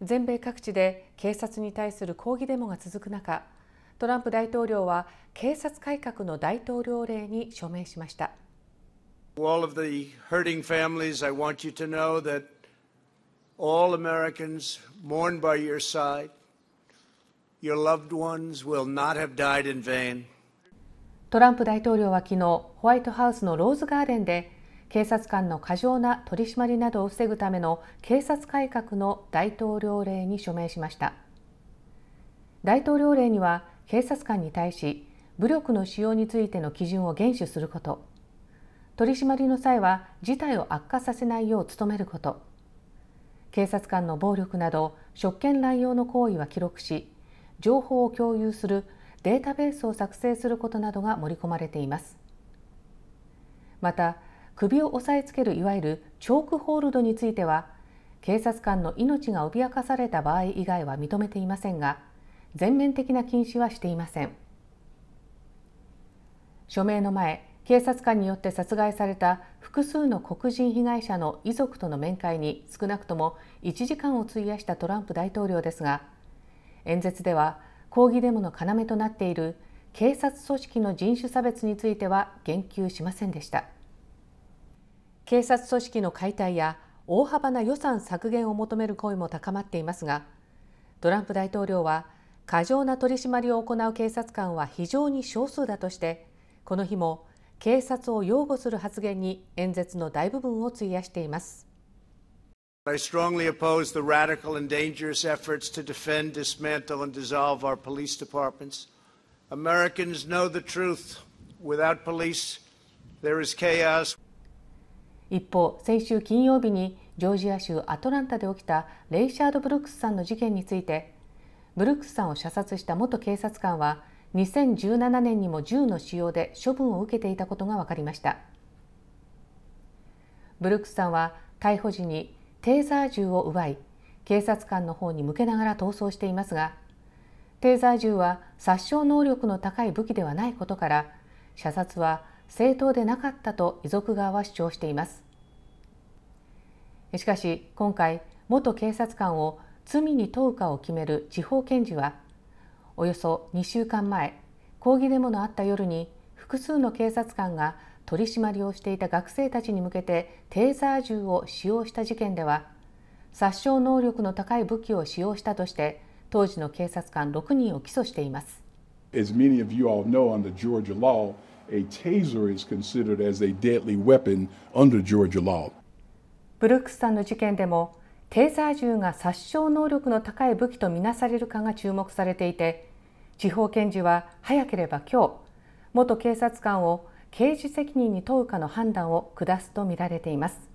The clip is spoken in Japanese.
全米各地で警察に対する抗議デモが続く中トランプ大統領は警察改革の大統領令に署名しましたトランプ大統領は昨日ホワイトハウスのローズガーデンで警察官の過剰な取り締まりなどを防ぐための警察改革の大統領令に署名しました大統領令には警察官に対し武力の使用についての基準を厳守すること取り締まりの際は事態を悪化させないよう努めること警察官の暴力など職権乱用の行為は記録し情報を共有するデータベースを作成することなどが盛り込まれていますまた首を押さえつけるいわゆるチョークホールドについては警察官の命が脅かされた場合以外は認めていませんが全面的な禁止はしていません署名の前警察官によって殺害された複数の黒人被害者の遺族との面会に少なくとも1時間を費やしたトランプ大統領ですが演説では抗議デモの要となっている警察組織の人種差別については言及しませんでした。警察組織の解体や大幅な予算削減を求める声も高まっていますがトランプ大統領は過剰な取り締まりを行う警察官は非常に少数だとしてこの日も警察を擁護する発言に演説の大部分を費やしています。I strongly oppose the radical and dangerous efforts to defend, dismantle, and dissolve our police departments. Americans know the truth. Without police, there is chaos. 一方先週金曜日にジョージア州アトランタで起きたレイシャード・ブルックスさんの事件についてブルックスさんを射殺した元警察官は2017年にも銃の使用で処分を受けていたことが分かりましたブルックスさんは逮捕時にテーザー銃を奪い警察官の方に向けながら逃走していますがテーザー銃は殺傷能力の高い武器ではないことから射殺は正当でなかったと遺族側は主張していますしかし今回元警察官を罪に問うかを決める地方検事はおよそ2週間前抗議デモのあった夜に複数の警察官が取り締まりをしていた学生たちに向けてテーザー銃を使用した事件では殺傷能力の高い武器を使用したとして当時の警察官6人を起訴しています。As many of you all know, under Georgia law, a taser is considered as a deadly weapon under Georgia law. ブルックスさんの事件でもテーザー銃が殺傷能力の高い武器とみなされるかが注目されていて地方検事は早ければ今日元警察官を刑事責任に問うかの判断を下すとみられています